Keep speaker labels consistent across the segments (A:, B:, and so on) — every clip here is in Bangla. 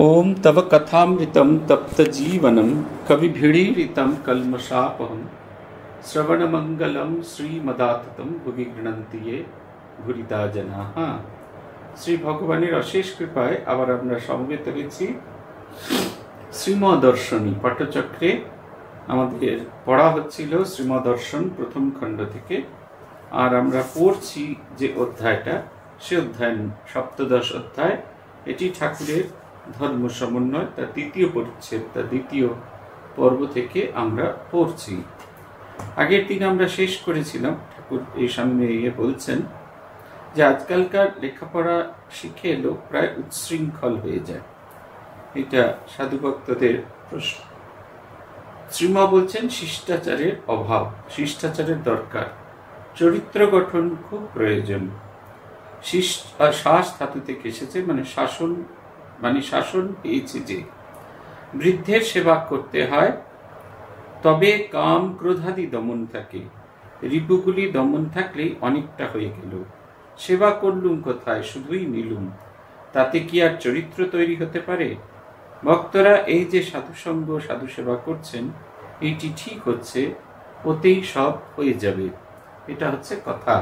A: ओम तव कथामृतं तप्तजीवनं कविभिडीरितं कल्मषापहं श्रवणमङ्गलं শ্রীমদাততম ভুবি গৃণন্তি এ ভুরিতা জনাহ শ্রী ভগবানের অশেষ কৃপায় আবার আমরা সমবেত হয়েছি শ্রীমদর্শনী পটচক্রে আমাদের পড়া হচ্ছিল শ্রীমদর্শন প্রথম খণ্ড থেকে আর আমরা পড়ছি যে অধ্যায়টা সে অধ্যায় সপ্তদশ অধ্যায় এটি ঠাকুরের ধর্ম সমন্বয় তার তৃতীয় পরিচ্ছেদ তা দ্বিতীয় পর্ব থেকে আমরা পড়ছি আগের দিন আমরা শেষ করেছিলাম ঠাকুর এই সামনে ইয়ে বলছেন যে আজকালকার লেখাপড়া শিখে লোক প্রায় উচ্ছৃঙ্খল হয়ে যায় এটা সাধুভক্তদের প্রশ্ন শ্রীমা বলছেন শিষ্টাচারের অভাব শিষ্টাচারের দরকার চরিত্র গঠন খুব প্রয়োজন শাস ধাতু থেকে এসেছে মানে শাসন মানে শাসন পেয়েছে যে বৃদ্ধের সেবা করতে হয় তবে কাম ক্রোধাদি দমন থাকে রিপুগুলি দমন থাকলে অনেকটা হয়ে গেল সেবা করলুম কোথায় শুধুই নিলুম তাতে কি আর চরিত্র তৈরি হতে পারে ভক্তরা এই যে সাধুসঙ্গ সাধু সেবা করছেন এটি ঠিক হচ্ছে ওতেই সব হয়ে যাবে এটা হচ্ছে কথা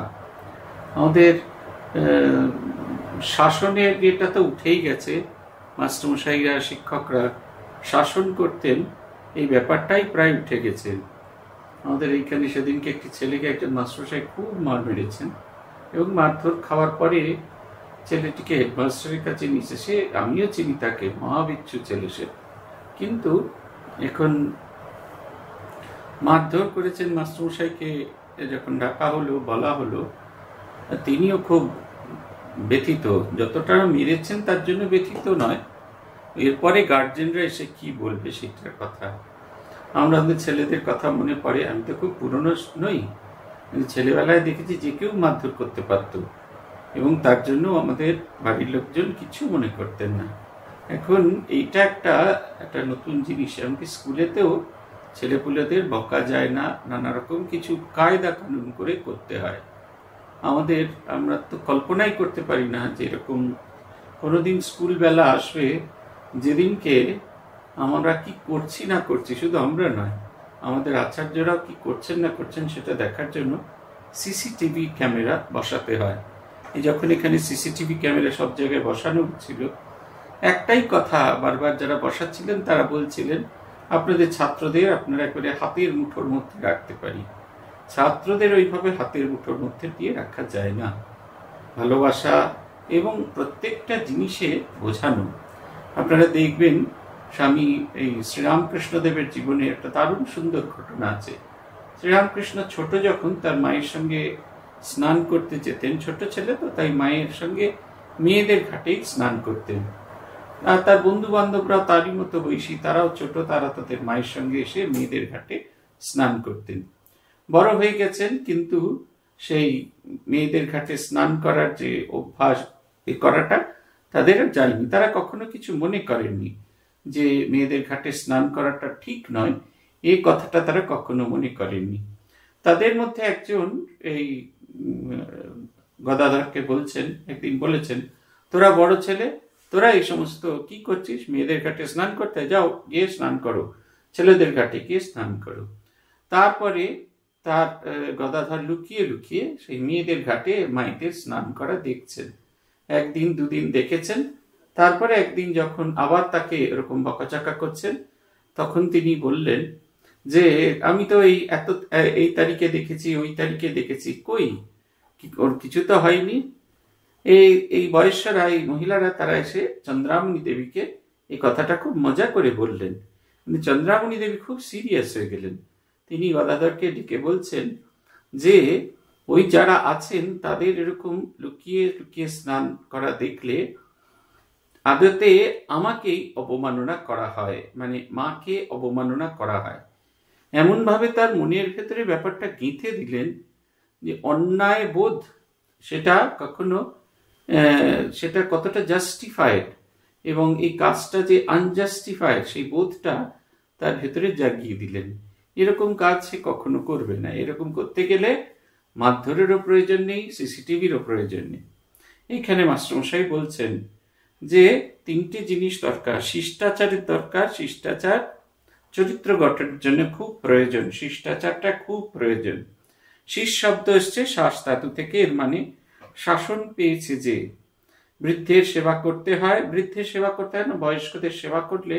A: আমাদের শাসনের এটা তো উঠেই গেছে মাস্টারমশাইরা শিক্ষকরা শাসন করতেন এই ব্যাপারটাই প্রায় উঠে গেছে আমাদের এইখানে সেদিনকে একটি ছেলেকে একজন মাস্টারমশাই খুব মার মেরেছেন এবং মারধর খাওয়ার পরে ছেলেটিকে হেডমাস্টারের কাছে নিয়েছে সে আমিও চিনি তাকে মহাবিচ্ছু ছেলে সে কিন্তু এখন মারধর করেছেন মাস্টারমশাইকে যখন ডাকা হলো বলা হলো তিনিও খুব ব্যথিত যতটা মেরেছেন তার জন্য ব্যথিত নয় এরপরে গার্জেনরা এসে কি বলবে সেটার কথা আমরা আমাদের ছেলেদের কথা মনে পড়ে আমি তো খুব পুরনো নই কিন্তু ছেলেবেলায় দেখেছি যে কেউ মারধর করতে পারত এবং তার জন্য আমাদের বাড়ির লোকজন কিছু মনে করতেন না এখন এইটা একটা একটা নতুন জিনিস এমনকি স্কুলেতেও ছেলেপুলেদের বকা যায় না নানা রকম কিছু কায়দা কানুন করে করতে হয় আমাদের আমরা তো কল্পনাই করতে পারি না যে এরকম কোনোদিন স্কুলবেলা আসবে যেদিনকে আমরা কি করছি না করছি শুধু আমরা নয় আমাদের আচার্যরাও কি করছেন না করছেন সেটা দেখার জন্য সিসিটিভি ক্যামেরা বসাতে হয় যখন এখানে সিসিটিভি ক্যামেরা সব জায়গায় বসানো হচ্ছিল একটাই কথা বারবার যারা বসাচ্ছিলেন তারা বলছিলেন আপনাদের ছাত্রদের আপনারা করে হাতের মুঠোর মধ্যে রাখতে পারি ছাত্রদের ওইভাবে হাতের মুঠোর মধ্যে দিয়ে রাখা যায় না ভালোবাসা এবং প্রত্যেকটা জিনিসে বোঝানো আপনারা দেখবেন স্বামী এই শ্রীরামকৃষ্ণদেবের জীবনে একটা দারুণ সুন্দর ঘটনা আছে শ্রীরামকৃষ্ণ ছোট যখন তার মায়ের সঙ্গে স্নান করতে যেতেন ছোট ছেলে তো তাই মায়ের সঙ্গে মেয়েদের ঘাটেই স্নান করতেন আর তার বন্ধু বান্ধবরা তারই মতো বৈশী তারাও ছোট তারা তাদের মায়ের সঙ্গে এসে মেয়েদের ঘাটে স্নান করতেন বড় হয়ে গেছেন কিন্তু সেই মেয়েদের ঘাটে স্নান করার যে অভ্যাস এ করাটা তাদের যায়নি তারা কখনো কিছু মনে করেননি যে মেয়েদের ঘাটে স্নান করাটা ঠিক নয় এই কথাটা তারা কখনো মনে করেননি তাদের মধ্যে একজন এই গদাধরকে বলছেন একদিন বলেছেন তোরা বড় ছেলে তোরা এই সমস্ত কি করছিস মেয়েদের ঘাটে স্নান করতে যাও গিয়ে স্নান করো ছেলেদের ঘাটে গিয়ে স্নান করো তারপরে তার গদাধর লুকিয়ে লুকিয়ে সেই মেয়েদের ঘাটে মাইদের স্নান করা দেখছেন একদিন দুদিন দেখেছেন তারপরে একদিন যখন আবার তাকে এরকম বকাচাকা করছেন তখন তিনি বললেন যে আমি তো এই এত এই তারিখে দেখেছি ওই তারিখে দেখেছি কই ওর কিছু তো হয়নি এই এই বয়সরা এই মহিলারা তারা এসে চন্দ্রামণি দেবীকে এই কথাটা খুব মজা করে বললেন চন্দ্রামণি দেবী খুব সিরিয়াস হয়ে গেলেন তিনি গদাধরকে ডেকে বলছেন যে ওই যারা আছেন তাদের এরকম লুকিয়ে লুকিয়ে স্নান করা দেখলে আদতে আমাকেই অবমাননা করা হয় মানে মাকে অবমাননা করা হয় এমনভাবে তার মনের ভেতরে ব্যাপারটা গেঁথে দিলেন যে অন্যায় বোধ সেটা কখনো সেটা কতটা জাস্টিফাইড এবং এই কাজটা যে আনজাস্টিফাইড সেই বোধটা তার ভেতরে জাগিয়ে দিলেন এরকম কাজ সে কখনো করবে না এরকম করতে গেলে মারধরেরও প্রয়োজন নেই সিসিটিভিরও প্রয়োজন নেই এখানে মাস্টারমশাই বলছেন যে তিনটি জিনিস দরকার শিষ্টাচারের দরকার শিষ্টাচার চরিত্র গঠনের জন্য খুব প্রয়োজন শিষ্টাচারটা খুব প্রয়োজন শীর্ষ শব্দ এসছে শ্বাস ধাতু থেকে এর মানে শাসন পেয়েছে যে বৃদ্ধের সেবা করতে হয় বৃদ্ধের সেবা করতে হয় না বয়স্কদের সেবা করলে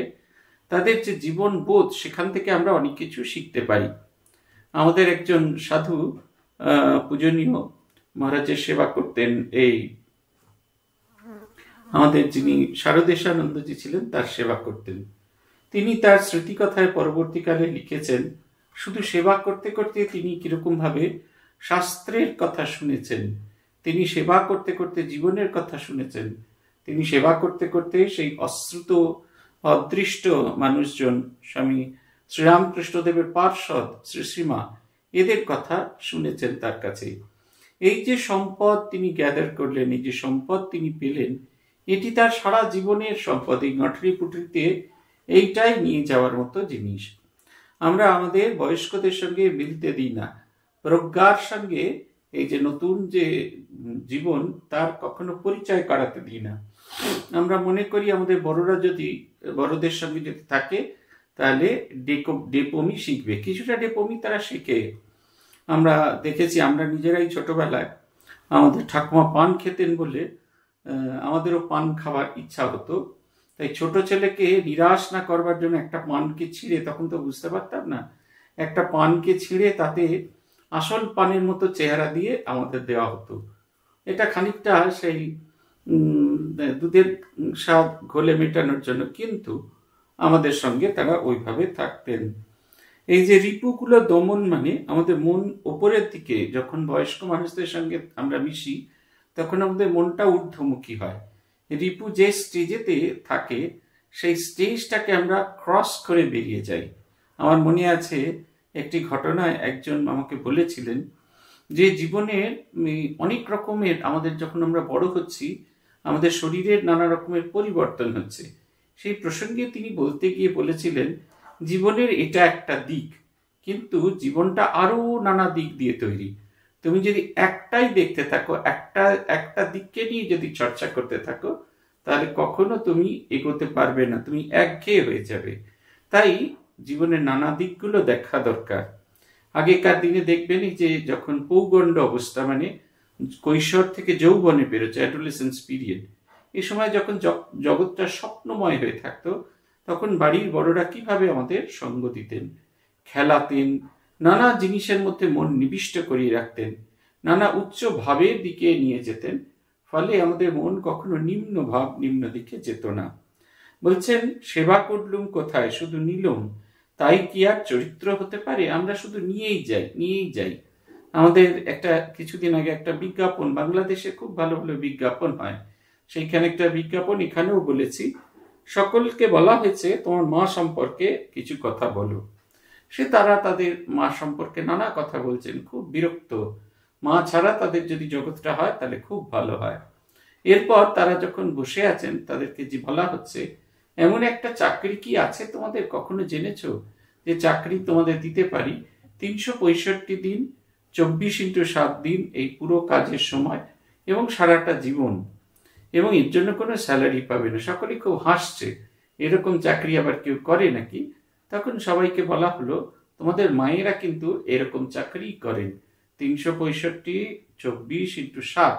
A: তাদের যে জীবন বোধ সেখান থেকে আমরা অনেক কিছু শিখতে পারি আমাদের একজন সাধু পূজনীয় মহারাজের সেবা করতেন এই আমাদের যিনি শারদেশানন্দজি ছিলেন তার সেবা করতেন তিনি তার স্মৃতিকথায় পরবর্তীকালে লিখেছেন শুধু সেবা করতে করতে তিনি ভাবে শাস্ত্রের কথা শুনেছেন তিনি সেবা করতে করতে জীবনের কথা শুনেছেন তিনি সেবা করতে করতে সেই অশ্রুত অদৃষ্ট মানুষজন স্বামী শ্রীরামকৃষ্ণদেবের পার্শ্বদ শ্রীশ্রীমা এদের কথা শুনেছেন তার কাছে এই যে সম্পদ তিনি গ্যাদার করলেন এই যে সম্পদ তিনি পেলেন এটি তার সারা জীবনের সম্পদ এই নটরি পুটরিতে এইটাই নিয়ে যাওয়ার মতো জিনিস আমরা আমাদের বয়স্কদের সঙ্গে মিলতে দিই না প্রজ্ঞার সঙ্গে এই যে নতুন যে জীবন তার কখনো পরিচয় করাতে দিই না আমরা মনে করি আমাদের বড়রা যদি বড়দের সঙ্গে যদি থাকে তাহলে ডেকো ডেপমি শিখবে কিছুটা ডেপমি তারা শিখে আমরা দেখেছি আমরা নিজেরাই ছোটবেলায় আমাদের ঠাকুমা পান খেতেন বলে আমাদেরও পান খাওয়ার ইচ্ছা হতো তাই ছোট ছেলেকে নিরাশ না করবার জন্য একটা পানকে ছিঁড়ে তখন তো বুঝতে পারতাম না একটা পানকে ছিঁড়ে তাতে আসল পানির মতো চেহারা দিয়ে আমাদের দেওয়া হতো এটা খানিকটা সেই দুধের স্বাদ ঘোলে মেটানোর জন্য কিন্তু আমাদের সঙ্গে তারা ওইভাবে থাকতেন এই যে রিপুগুলো দমন মানে আমাদের মন ওপরের দিকে যখন বয়স্ক মানুষদের সঙ্গে আমরা মিশি তখন আমাদের মনটা ঊর্ধ্বমুখী হয় রিপু যে স্টেজেতে থাকে সেই স্টেজটাকে আমরা ক্রস করে বেরিয়ে যাই আমার মনে আছে একটি ঘটনায় একজন আমাকে বলেছিলেন যে জীবনের অনেক রকমের আমাদের যখন আমরা বড় হচ্ছি আমাদের শরীরের নানা রকমের পরিবর্তন হচ্ছে সেই প্রসঙ্গে তিনি বলতে গিয়ে বলেছিলেন জীবনের এটা একটা দিক কিন্তু জীবনটা আরও নানা দিক দিয়ে তৈরি তুমি যদি একটাই দেখতে থাকো একটা একটা দিককে নিয়ে যদি চর্চা করতে থাকো তাহলে কখনো তুমি এগোতে পারবে না তুমি একঘেয়ে হয়ে যাবে তাই জীবনের নানা দিকগুলো দেখা দরকার আগেকার দিনে দেখবেন যে যখন পৌগণ্ড অবস্থা মানে কৈশোর থেকে যৌবনে বেরোচ্ছে অ্যাডোলেসেন্স পিরিয়ড এ সময় যখন জগৎটা স্বপ্নময় হয়ে থাকতো তখন বাড়ির বড়রা কিভাবে আমাদের সঙ্গ দিতেন খেলাতেন নানা জিনিসের মধ্যে মন নিবিষ্ট করিয়ে রাখতেন নানা উচ্চ ভাবের দিকে নিয়ে যেতেন ফলে আমাদের মন কখনো নিম্ন ভাব নিম্ন দিকে যেত না বলছেন সেবা করলুম কোথায় শুধু নিলম তাই কি আর চরিত্র হতে পারে আমরা শুধু নিয়েই যাই নিয়েই যাই আমাদের একটা কিছুদিন আগে একটা বিজ্ঞাপন বাংলাদেশে খুব ভালো ভালো বিজ্ঞাপন হয় সেইখানে একটা বিজ্ঞাপন এখানেও বলেছি সকলকে বলা হয়েছে তোমার মা সম্পর্কে কিছু কথা বলো সে তারা তাদের মা সম্পর্কে নানা কথা বলছেন খুব বিরক্ত মা ছাড়া তাদের যদি জগৎটা হয় তাহলে খুব ভালো হয় এরপর তারা যখন বসে আছেন তাদেরকে যে বলা হচ্ছে এমন একটা চাকরি কি আছে তোমাদের কখনো জেনেছ যে চাকরি তোমাদের দিতে পারি তিনশো পঁয়ষট্টি দিন চব্বিশ ইন্টু সাত দিন এই পুরো কাজের সময় এবং সারাটা জীবন এবং এর জন্য কোনো স্যালারি পাবে না সকলে খুব হাসছে এরকম চাকরি আবার কেউ করে নাকি তখন সবাইকে বলা হলো তোমাদের মায়েরা কিন্তু এরকম চাকরি করেন তিনশো পঁয়ষট্টি চব্বিশ ইন্টু সাত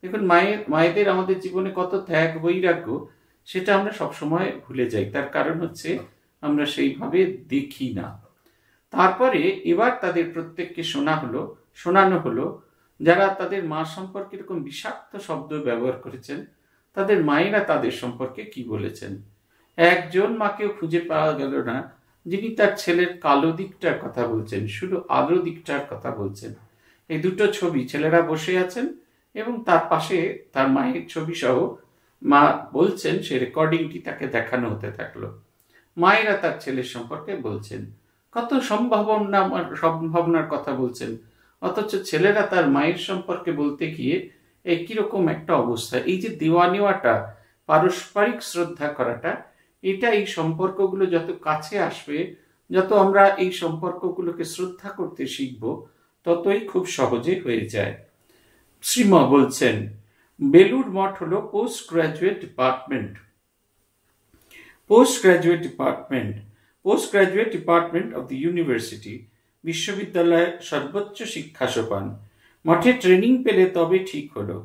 A: দেখুন মায়ের মায়েদের আমাদের জীবনে কত ত্যাগ বৈরাগ্য সেটা আমরা সবসময় ভুলে যাই তার কারণ হচ্ছে আমরা সেইভাবে দেখি না তারপরে এবার তাদের প্রত্যেককে শোনা হলো শোনানো হলো যারা তাদের মা সম্পর্কে এরকম বিষাক্ত শব্দ ব্যবহার করেছেন তাদের মায়েরা তাদের সম্পর্কে কি বলেছেন একজন মাকেও খুঁজে পাওয়া গেল না যিনি তার ছেলের কালো দিকটার কথা বলছেন শুধু আলো দিকটার কথা বলছেন এই দুটো ছবি ছেলেরা বসে আছেন এবং তার পাশে তার মায়ের ছবি সহ মা বলছেন সে রেকর্ডিংটি তাকে দেখানো হতে থাকলো মায়েরা তার ছেলের সম্পর্কে বলছেন কত সম্ভাবনা সম্ভাবনার কথা বলছেন অথচ ছেলেরা তার মায়ের সম্পর্কে বলতে গিয়ে এই কিরকম একটা অবস্থা এই যে দেওয়া নেওয়াটা পারস্পরিক শ্রদ্ধা করাটা এটা এই সম্পর্কগুলো যত কাছে আসবে যত আমরা এই সম্পর্কগুলোকে শ্রদ্ধা করতে শিখব ততই খুব সহজে হয়ে যায় শ্রীমা বলছেন বেলুর মঠ হলো post graduate department post graduate department post graduate department of the university বিশ্ববিদ্যালয়ের সর্বোচ্চ শিক্ষা সোপান মঠে ট্রেনিং পেলে তবে ঠিক হলো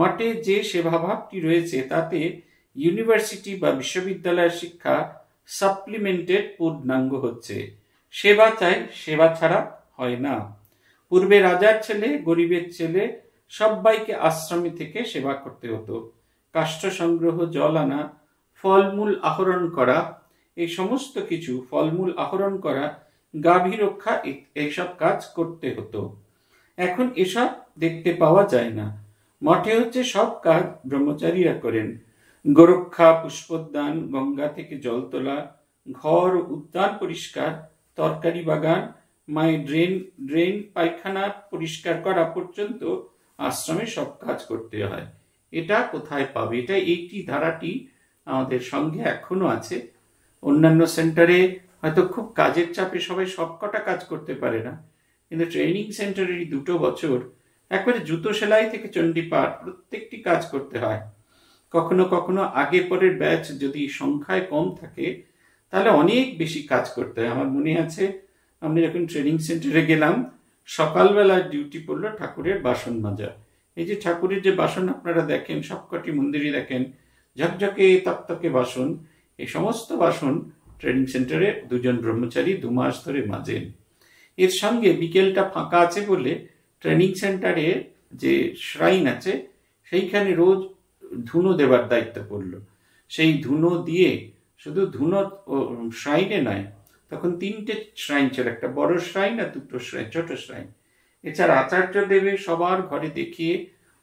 A: মঠে যে সেবাভাবটি রয়েছে তাতে ইউনিভার্সিটি বা বিশ্ববিদ্যালয়ের শিক্ষা সাপ্লিমেন্টেড পূর্ণাঙ্গ হচ্ছে সেবা চাই সেবা ছাড়া হয় না পূর্বে রাজার ছেলে গরিবের ছেলে সবাইকে আশ্রমে থেকে সেবা করতে হতো কাষ্ঠ সংগ্রহ জল আনা ফলমূল আহরণ করা এই সমস্ত কিছু ফলমূল আহরণ করা গাভী রক্ষা এইসব কাজ করতে হতো এখন এসব দেখতে পাওয়া যায় না মঠে হচ্ছে সব কাজ ব্রহ্মচারীরা করেন গোরক্ষা পুষ্পোদ্যান গঙ্গা থেকে জল তোলা ঘর উদ্যান পরিষ্কার তরকারি বাগান মায়ের ড্রেন ড্রেন পায়খানা পরিষ্কার করা পর্যন্ত আশ্রমে সব কাজ করতে হয় এটা কোথায় পাবে এটা এইটি ধারাটি আমাদের সঙ্গে এখনো আছে অন্যান্য সেন্টারে হয়তো খুব কাজের চাপে সবাই সবকটা কাজ করতে পারে না কিন্তু ট্রেনিং সেন্টারের দুটো বছর একবারে জুতো সেলাই থেকে চণ্ডীপাঠ প্রত্যেকটি কাজ করতে হয় কখনো কখনো আগে পরের ব্যাচ যদি সংখ্যায় কম থাকে তাহলে অনেক বেশি কাজ করতে হয় আমার মনে আছে আমি যখন ট্রেনিং সেন্টারে গেলাম সকালবেলায় ডিউটি পড়লো ঠাকুরের বাসন মাজা এই যে ঠাকুরের যে বাসন আপনারা দেখেন সবকটি মন্দিরে দেখেন ঝকঝকে তকতকে বাসন এই সমস্ত বাসন ট্রেনিং সেন্টারে দুজন ব্রহ্মচারী দু মাস ধরে মাজেন এর সঙ্গে বিকেলটা ফাঁকা আছে বলে ট্রেনিং সেন্টারে যে শ্রাইন আছে সেইখানে রোজ ধুনো দেবার দায়িত্ব পড়ল সেই ধুনো দিয়ে শুধু ধুনো শ্রাইনে নয় তখন তিনটে শ্রাইন ছিল একটা বড় শ্রাইন আর দুটো শ্রাইন ছোট শ্রাইন এছাড়া আচার্য দেবে সবার ঘরে দেখিয়ে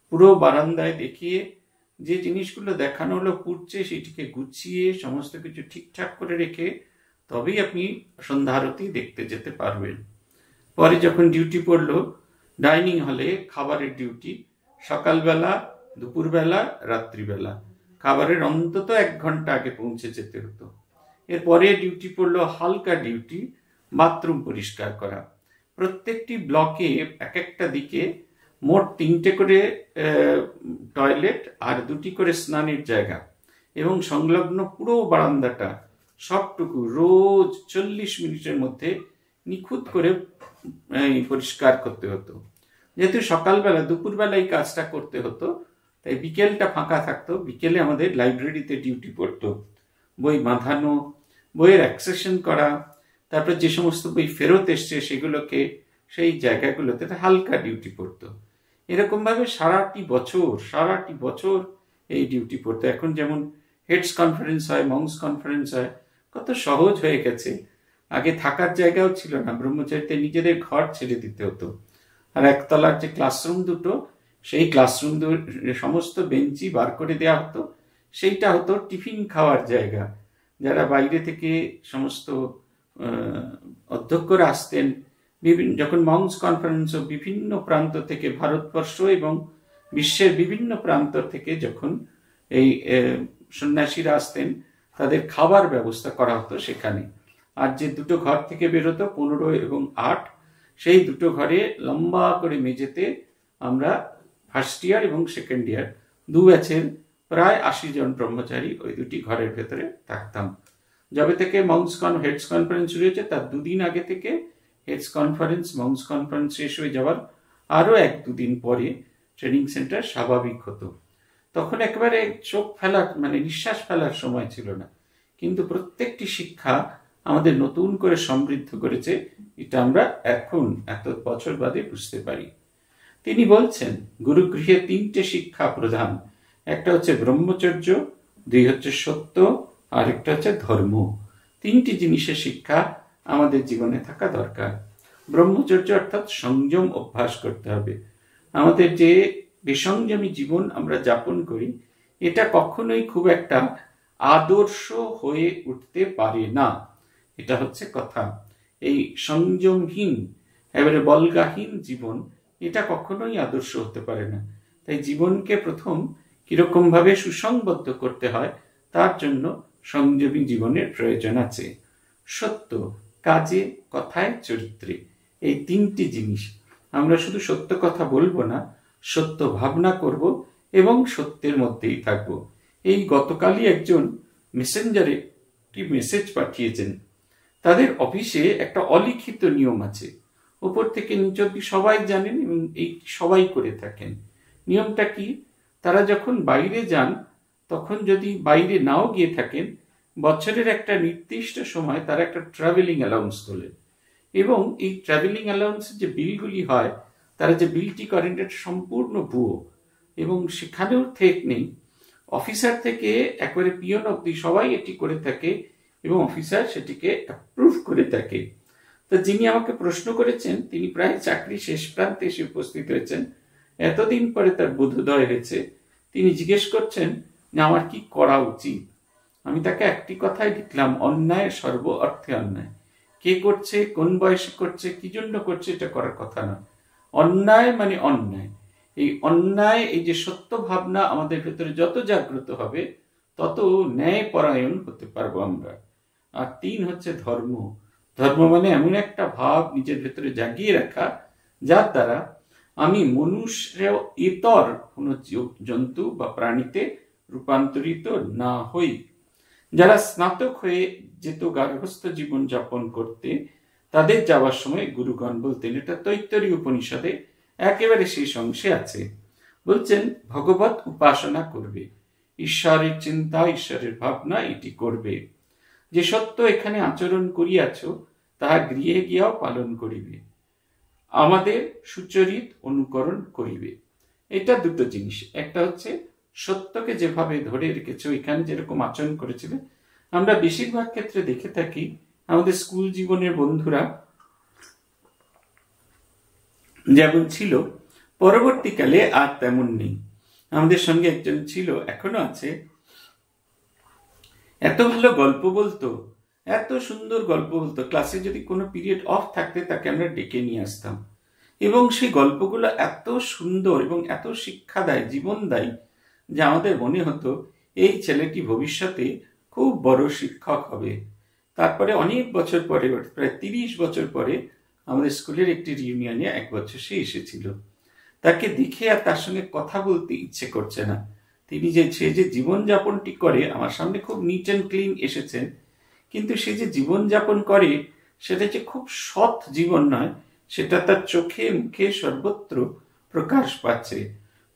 A: পুরো বারান্দায় দেখিয়ে যে জিনিসগুলো দেখানো হলো পুড়ছে সেটিকে গুছিয়ে সমস্ত কিছু ঠিকঠাক করে রেখে তবেই আপনি সন্ধ্যারতি দেখতে যেতে পারবেন পরে যখন ডিউটি পড়লো ডাইনিং হলে খাবারের ডিউটি সকালবেলা দুপুরবেলা রাত্রিবেলা খাবারের অন্তত এক ঘন্টা আগে পৌঁছে যেতে হতো এরপরে ডিউটি পড়ল হালকা ডিউটি বাথরুম পরিষ্কার করা প্রত্যেকটি ব্লকে এক একটা দিকে মোট তিনটে করে টয়লেট আর দুটি করে স্নানের জায়গা এবং সংলগ্ন পুরো বারান্দাটা সবটুকু রোজ চল্লিশ মিনিটের মধ্যে নিখুঁত করে পরিষ্কার করতে হতো যেহেতু সকালবেলা দুপুরবেলা এই কাজটা করতে হতো তাই বিকেলটা ফাঁকা থাকতো বিকেলে আমাদের লাইব্রেরিতে ডিউটি পড়তো বই বাঁধানো বইয়ের অ্যাক্সেশন করা তারপর যে সমস্ত বই ফেরত এসছে সেগুলোকে সেই জায়গাগুলোতে হালকা ডিউটি পড়তো এরকমভাবে সারাটি বছর সারাটি বছর এই ডিউটি পড়তো এখন যেমন হেডস কনফারেন্স হয় মংস কনফারেন্স হয় কত সহজ হয়ে গেছে আগে থাকার জায়গাও ছিল না ব্রহ্মচারীতে নিজেদের ঘর ছেড়ে দিতে হতো আর একতলার যে ক্লাসরুম দুটো সেই ক্লাসরুম সমস্ত বেঞ্চি বার করে দেওয়া হতো সেইটা হতো টিফিন খাওয়ার জায়গা যারা বাইরে থেকে সমস্ত অধ্যক্ষরা আসতেন বিভিন্ন যখন মাউন্স কনফারেন্স বিভিন্ন প্রান্ত থেকে ভারতবর্ষ এবং বিশ্বের বিভিন্ন প্রান্ত থেকে যখন এই সন্ন্যাসীরা আসতেন তাদের খাবার ব্যবস্থা করা হতো সেখানে আর যে দুটো ঘর থেকে বেরোতো পনেরো এবং আট সেই দুটো ঘরে লম্বা করে মেঝেতে আমরা ফার্স্ট ইয়ার এবং সেকেন্ড ইয়ার দু ব্যাচের প্রায় আশি জন ব্রহ্মচারী ওই দুটি ঘরের ভেতরে থাকতাম যবে থেকে মাউন্স কন হেডস কনফারেন্স শুরু হয়েছে তার দুদিন আগে থেকে হেডস কনফারেন্স মাউন্স কনফারেন্স শেষ হয়ে যাওয়ার আরও এক দুদিন পরে ট্রেনিং সেন্টার স্বাভাবিক হতো তখন একবারে চোখ ফেলার মানে নিঃশ্বাস ফেলার সময় ছিল না কিন্তু প্রত্যেকটি শিক্ষা আমাদের নতুন করে সমৃদ্ধ করেছে এটা আমরা এখন এত বছর বাদে বুঝতে পারি তিনি বলছেন গুরুগৃহে তিনটে শিক্ষা প্রধান একটা হচ্ছে ব্রহ্মচর্য দুই হচ্ছে সত্য আর একটা হচ্ছে ধর্ম তিনটি জিনিসের শিক্ষা আমাদের জীবনে থাকা দরকার ব্রহ্মচর্য অর্থাৎ সংযম অভ্যাস করতে হবে আমাদের যে বেসংযমী জীবন আমরা যাপন করি এটা কখনোই খুব একটা আদর্শ হয়ে উঠতে পারে না এটা হচ্ছে কথা এই সংযমহীন এবারে বলগাহীন জীবন এটা কখনোই আদর্শ হতে পারে না তাই জীবনকে প্রথম ভাবে সুসংবদ্ধ করতে হয় তার জন্য সংযমী জীবনের প্রয়োজন আছে সত্য কাজে কথায় চরিত্রে এই তিনটি জিনিস আমরা শুধু সত্য কথা বলবো না সত্য ভাবনা করব এবং সত্যের মধ্যেই থাকব এই গতকালই একজন মেসেঞ্জারে একটি মেসেজ পাঠিয়েছেন তাদের অফিসে একটা অলিখিত নিয়ম আছে ওপর থেকে নিচে অব্দি সবাই জানেন এবং এই সবাই করে থাকেন নিয়মটা কি তারা যখন বাইরে যান তখন যদি বাইরে নাও গিয়ে থাকেন বছরের একটা নির্দিষ্ট সময় তারা একটা ট্রাভেলিং অ্যালাউন্স তোলেন এবং এই ট্রাভেলিং অ্যালাউন্সের যে বিলগুলি হয় তারা যে বিলটি করেন এটা সম্পূর্ণ ভুয়ো এবং সেখানেও ঠেক নেই অফিসার থেকে একবারে পিয়ন অব্দি সবাই এটি করে থাকে এবং অফিসার সেটিকে অ্যাপ্রুভ করে থাকে তো যিনি আমাকে প্রশ্ন করেছেন তিনি প্রায় চাকরি শেষ প্রান্তে এসে উপস্থিত হয়েছেন এতদিন পরে তার বোধোদয় হয়েছে তিনি জিজ্ঞেস করছেন যে আমার কি করা উচিত আমি তাকে একটি কথাই লিখলাম অন্যায় সর্ব অর্থে অন্যায় কে করছে কোন বয়সে করছে কি জন্য করছে এটা করার কথা না অন্যায় মানে অন্যায় এই অন্যায় এই যে সত্য ভাবনা আমাদের ভেতরে যত জাগ্রত হবে তত ন্যায় পরায়ণ হতে পারবো আমরা আর তিন হচ্ছে ধর্ম ধর্ম মানে এমন একটা ভাব নিজের ভেতরে জাগিয়ে রাখা যার দ্বারা আমি মনুষ্য ইতর কোন জন্তু বা প্রাণীতে রূপান্তরিত না হই যারা স্নাতক হয়ে যেত গার্হস্থ জীবন যাপন করতে তাদের যাওয়ার সময় গুরুগণ বলতেন এটা তৈতরী উপনিষদে একেবারে শেষ অংশে আছে বলছেন ভগবত উপাসনা করবে ঈশ্বরের চিন্তা ঈশ্বরের ভাবনা এটি করবে যে সত্য এখানে আচরণ করিয়াছ তাহা গৃহে গিয়াও পালন করিবে আমাদের সুচরিত অনুকরণ করিবে এটা দুটো জিনিস একটা হচ্ছে সত্যকে যেভাবে ধরে রেখেছে ওইখানে যেরকম আচরণ করেছিল আমরা বেশিরভাগ ক্ষেত্রে দেখে থাকি আমাদের স্কুল জীবনের বন্ধুরা যেমন ছিল পরবর্তীকালে আর তেমন নেই আমাদের সঙ্গে একজন ছিল এখনো আছে এত ভালো গল্প বলতো এত সুন্দর গল্প বলতো ক্লাসে যদি কোনো পিরিয়ড অফ থাকতে তাকে আমরা ডেকে নিয়ে আসতাম এবং সেই গল্পগুলো এত সুন্দর এবং এত শিক্ষা দেয় জীবন দেয় যে আমাদের মনে হতো এই ছেলেটি ভবিষ্যতে খুব বড় শিক্ষক হবে তারপরে অনেক বছর পরে প্রায় তিরিশ বছর পরে আমাদের স্কুলের একটি রিউনিয়নে এক বছর সে এসেছিল তাকে দেখে আর তার সঙ্গে কথা বলতে ইচ্ছে করছে না তিনি যে সে যে জীবনযাপনটি করে আমার সামনে খুব নিট অ্যান্ড ক্লিন এসেছেন কিন্তু সে যে জীবনযাপন করে সেটা যে খুব সৎ জীবন নয় সেটা তার চোখে মুখে সর্বত্র প্রকাশ পাচ্ছে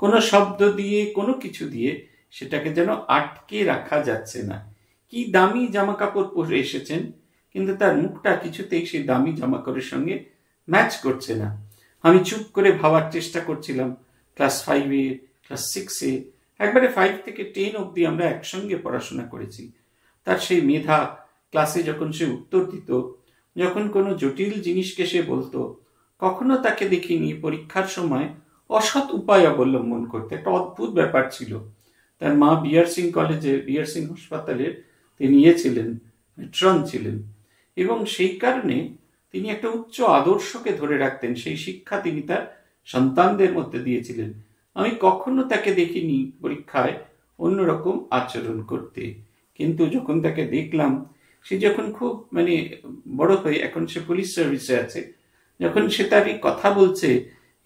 A: কোনো শব্দ দিয়ে কোনো কিছু দিয়ে সেটাকে যেন আটকে রাখা যাচ্ছে না কি দামি জামা কাপড় পরে এসেছেন কিন্তু তার মুখটা কিছুতেই সেই দামি জামা কাপড়ের সঙ্গে ম্যাচ করছে না আমি চুপ করে ভাবার চেষ্টা করছিলাম ক্লাস ফাইভে ক্লাস সিক্সে একবারে ফাইভ থেকে টেন অবধি আমরা একসঙ্গে পড়াশোনা করেছি তার সেই মেধা ক্লাসে যখন সে উত্তর দিত যখন কোনো জটিল জিনিসকে সে বলতো কখনো তাকে দেখিনি পরীক্ষার সময় অসৎ উপায় অবলম্বন করতে একটা অদ্ভুত ব্যাপার ছিল তার মা বিয়ার সিং কলেজে বিয়ার সিং হাসপাতালে তিনি ইয়ে ছিলেন ট্রন ছিলেন এবং সেই কারণে তিনি একটা উচ্চ আদর্শকে ধরে রাখতেন সেই শিক্ষা তিনি তার সন্তানদের মধ্যে দিয়েছিলেন আমি কখনো তাকে দেখিনি পরীক্ষায় অন্যরকম আচরণ করতে কিন্তু যখন তাকে দেখলাম সে যখন খুব মানে বড় হয়ে এখন সে পুলিশ সার্ভিসে আছে যখন সে তারই কথা বলছে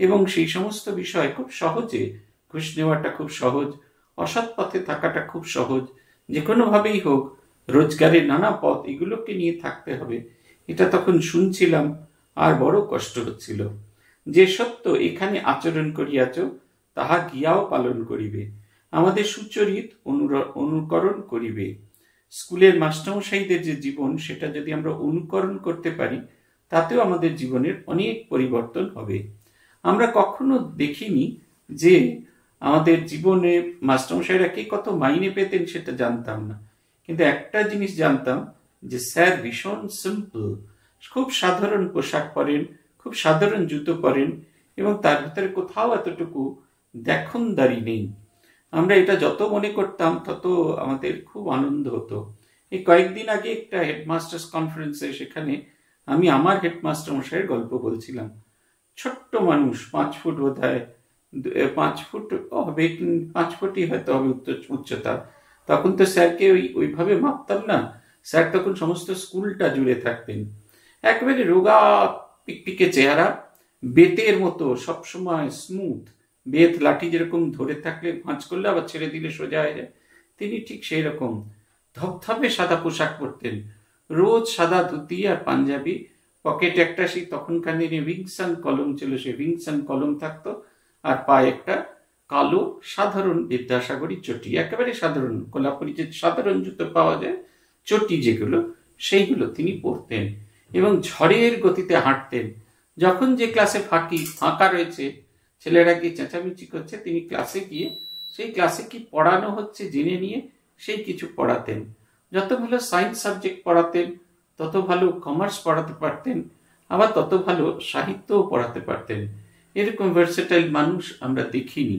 A: এবং সেই সমস্ত বিষয় খুব সহজে ঘুষ নেওয়াটা খুব সহজ অসৎ পথে থাকাটা খুব সহজ যে কোনোভাবেই হোক রোজগারের নানা পথ এগুলোকে নিয়ে থাকতে হবে এটা তখন শুনছিলাম আর বড় কষ্ট হচ্ছিল যে সত্য এখানে আচরণ করিয়াছ তাহা গিয়াও পালন করিবে আমাদের সুচরিত অনুকরণ করিবে স্কুলের মাস্টারমশাইদের যে জীবন সেটা যদি আমরা অনুকরণ করতে পারি তাতেও আমাদের জীবনের অনেক পরিবর্তন হবে আমরা কখনো দেখিনি যে আমাদের জীবনে মাস্টারমশাইরা কে কত মাইনে পেতেন সেটা জানতাম না কিন্তু একটা জিনিস জানতাম যে স্যার ভীষণ সিম্পল খুব সাধারণ পোশাক পরেন খুব সাধারণ জুতো পরেন এবং তার ভিতরে কোথাও এতটুকু দেখনদারি নেই আমরা এটা যত মনে করতাম তত আমাদের খুব আনন্দ হতো এই কয়েকদিন আগে একটা হেডমাস্টার্স কনফারেন্সে সেখানে আমি আমার হেডমাস্টার মশাইয়ের গল্প বলছিলাম ছোট্ট মানুষ পাঁচ ফুট বোধ হয় পাঁচ ফুট হবে পাঁচ ফুটই হয়তো হবে উচ্চতা তখন তো স্যারকে ওই ওইভাবে মাপতাম না স্যার তখন সমস্ত স্কুলটা জুড়ে থাকতেন একেবারে রোগা পিকপিকে চেহারা বেতের মতো সবসময় স্মুথ বেত লাঠি যেরকম ধরে থাকলে ভাঁজ করলে আবার ছেড়ে দিলে সোজা হয়ে যায় তিনি ঠিক সেই রকম ধপধপে সাদা পোশাক পরতেন রোজ সাদা ধুতি আর পাঞ্জাবি পকেটে একটা সেই তখনকার দিনে উইংসান কলম ছিল সে উইংসান কলম থাকতো আর পায়ে একটা কালো সাধারণ বিদ্যাসাগরী চটি একেবারে সাধারণ কোলাপুরি যে সাধারণ জুতো পাওয়া যায় চটি যেগুলো সেইগুলো তিনি পরতেন এবং ঝড়ের গতিতে হাঁটতেন যখন যে ক্লাসে ফাঁকি ফাঁকা রয়েছে ছেলেরা গিয়ে চেঁচামেচি করছে তিনি ক্লাসে গিয়ে সেই ক্লাসে কি পড়ানো হচ্ছে জেনে নিয়ে সেই কিছু পড়াতেন যত ভালো সায়েন্স সাবজেক্ট পড়াতেন তত ভালো কমার্স পড়াতে পারতেন আবার তত ভালো সাহিত্যও পড়াতে পারতেন এরকম ভার্সেটাইল মানুষ আমরা দেখিনি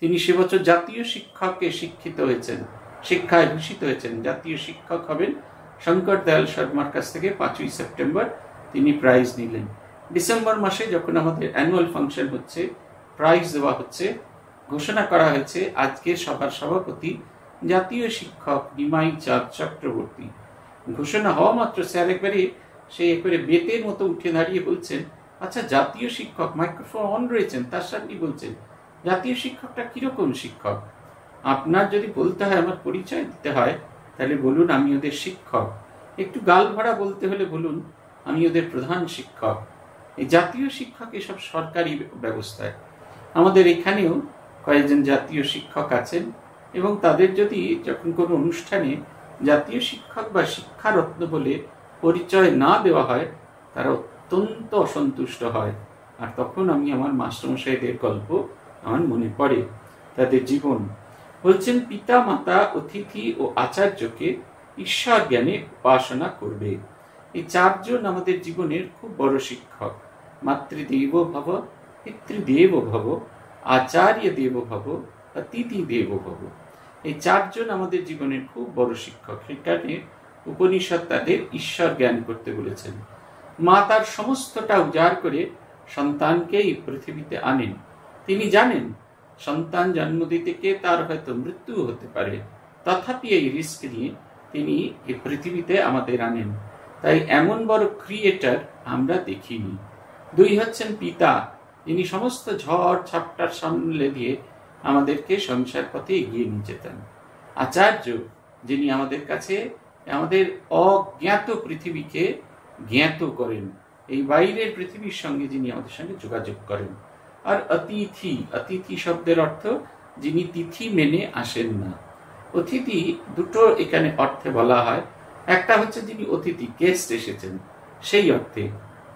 A: তিনি সে বছর জাতীয় শিক্ষকে শিক্ষিত হয়েছেন শিক্ষায় ভূষিত হয়েছেন জাতীয় শিক্ষক হবেন শঙ্কর দয়াল শর্মার কাছ থেকে পাঁচই সেপ্টেম্বর তিনি প্রাইজ নিলেন ডিসেম্বর মাসে যখন আমাদের অ্যানুয়াল ফাংশন হচ্ছে প্রাইজ দেওয়া হচ্ছে ঘোষণা করা হয়েছে আজকের সভার সভাপতি জাতীয় শিক্ষক নিমাই চাঁদ চক্রবর্তী ঘোষণা হওয়া মাত্র স্যার একবারে সে একবারে বেতের মতো উঠে দাঁড়িয়ে বলছেন আচ্ছা জাতীয় শিক্ষক মাইক্রোফোন অন রয়েছেন তার সামনে বলছেন জাতীয় শিক্ষকটা কিরকম শিক্ষক আপনার যদি বলতে হয় আমার পরিচয় দিতে হয় তাহলে বলুন আমি ওদের শিক্ষক একটু গাল ভরা বলতে হলে বলুন আমি ওদের প্রধান শিক্ষক এই জাতীয় শিক্ষক এসব সরকারি ব্যবস্থায় আমাদের এখানেও কয়েকজন জাতীয় শিক্ষক আছেন এবং তাদের যদি যখন কোনো অনুষ্ঠানে জাতীয় শিক্ষক বা শিক্ষারত্ন বলে পরিচয় না দেওয়া হয় তারা অত্যন্ত অসন্তুষ্ট হয় আর তখন আমি আমার মাস্টারমশাইদের গল্প আমার মনে পড়ে তাদের জীবন বলছেন পিতা মাতা অতিথি ও আচার্যকে ঈশ্বর জ্ঞানে উপাসনা করবে এই চারজন আমাদের জীবনের খুব বড় শিক্ষক মাতৃদেব ভাব পিতৃদেব ভব আচার্য দেব ভব অতিথি দেব ভব এই চারজন আমাদের জীবনের খুব বড় শিক্ষক সেখানে উপনিষদ তাদের ঈশ্বর জ্ঞান করতে বলেছেন মা তার সমস্তটা উজাড় করে সন্তানকে এই পৃথিবীতে আনেন তিনি জানেন সন্তান জন্ম দিতে কে তার হয়তো মৃত্যু হতে পারে তথাপি এই রিস্ক নিয়ে তিনি এই পৃথিবীতে আমাদের আনেন তাই এমন বড় ক্রিয়েটার আমরা দেখিনি দুই হচ্ছেন পিতা ইনি সমস্ত ঝড় ছাপটার সামলে দিয়ে আমাদেরকে সংসার পথে এগিয়ে নিয়ে যেতেন আচার্য যিনি আমাদের কাছে আমাদের অজ্ঞাত পৃথিবীকে জ্ঞাত করেন এই বাইরের পৃথিবীর সঙ্গে যিনি আমাদের সঙ্গে যোগাযোগ করেন আর অতিথি অতিথি শব্দের অর্থ যিনি তিথি মেনে আসেন না অতিথি দুটো এখানে অর্থে বলা হয় একটা হচ্ছে যিনি অতিথি গেস্ট এসেছেন সেই অর্থে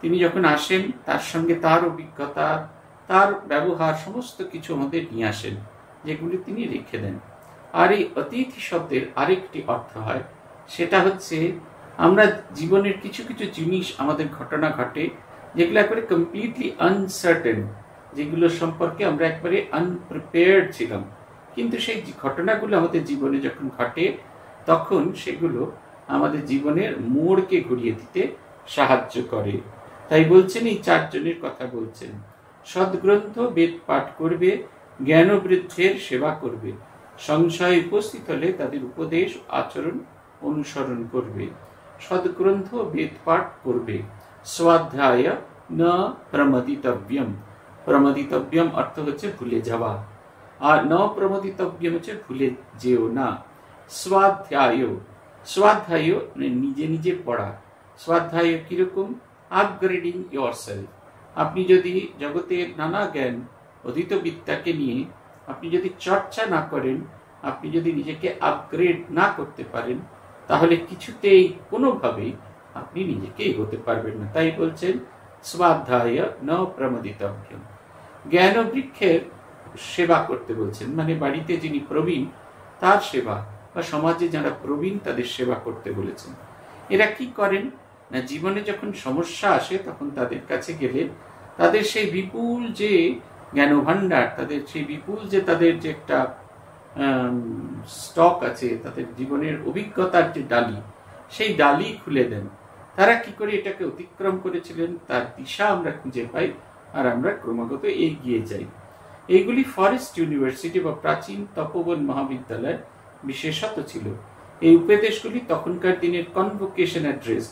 A: তিনি যখন আসেন তার সঙ্গে তার অভিজ্ঞতা তার ব্যবহার সমস্ত কিছু আমাদের নিয়ে আসেন যেগুলি তিনি রেখে দেন আর এই অতিথি শব্দের আরেকটি অর্থ হয় সেটা হচ্ছে আমরা জীবনের কিছু কিছু জিনিস আমাদের ঘটনা ঘটে যেগুলো একবারে কমপ্লিটলি আনসার্টেন যেগুলো সম্পর্কে আমরা একবারে আনপ্রিপেয়ার্ড ছিলাম কিন্তু সেই ঘটনাগুলো আমাদের জীবনে যখন ঘটে তখন সেগুলো আমাদের জীবনের মোড়কে ঘুরিয়ে দিতে সাহায্য করে তাই বলছেন এই চারজনের কথা বলছেন সদ্গ্রন্থ বেদ পাঠ করবে জ্ঞান বৃদ্ধের সেবা করবে সংশয় উপস্থিত হলে তাদের উপদেশ আচরণ অনুসরণ করবে সদ্গ্রন্থ বেদ পাঠ করবে স্বাধ্যায় না প্রমদিতব্যম প্রমদিতব্যম অর্থ হচ্ছে ভুলে যাওয়া আর ন প্রমোদিতব্যম হচ্ছে ভুলে যেও না স্বাধ্যায় স্বাধ্যায় মানে নিজে নিজে পড়া স্বাধ্যায় কিরকম আপগ্রেডিং ইয়োরসেলফ আপনি যদি জগতের নানা জ্ঞান অধিত বিদ্যাকে নিয়ে আপনি যদি চর্চা না করেন আপনি যদি নিজেকে আপগ্রেড না করতে পারেন তাহলে কিছুতেই কোনোভাবেই আপনি নিজেকে এগোতে পারবেন না তাই বলছেন স্বাধ্যায় ন প্রমোদিতভ্যম জ্ঞান বৃক্ষের সেবা করতে বলছেন মানে বাড়িতে যিনি প্রবীণ তার সেবা বা সমাজে যারা প্রবীণ তাদের সেবা করতে বলেছেন এরা কি করেন না জীবনে যখন সমস্যা আসে তখন তাদের কাছে গেলে তাদের সেই বিপুল যে জ্ঞানভাণ্ডার তাদের সেই বিপুল যে তাদের যে একটা স্টক আছে তাদের জীবনের অভিজ্ঞতার যে ডালি সেই ডালি খুলে দেন তারা কি করে এটাকে অতিক্রম করেছিলেন তার দিশা আমরা খুঁজে পাই আর আমরা ক্রমাগত এগিয়ে যাই এইগুলি ফরেস্ট ইউনিভার্সিটি বা প্রাচীন তপোবন মহাবিদ্যালয়ের বিশেষত ছিল এই উপদেশগুলি তখনকার দিনের কনভোকেশন অ্যাড্রেস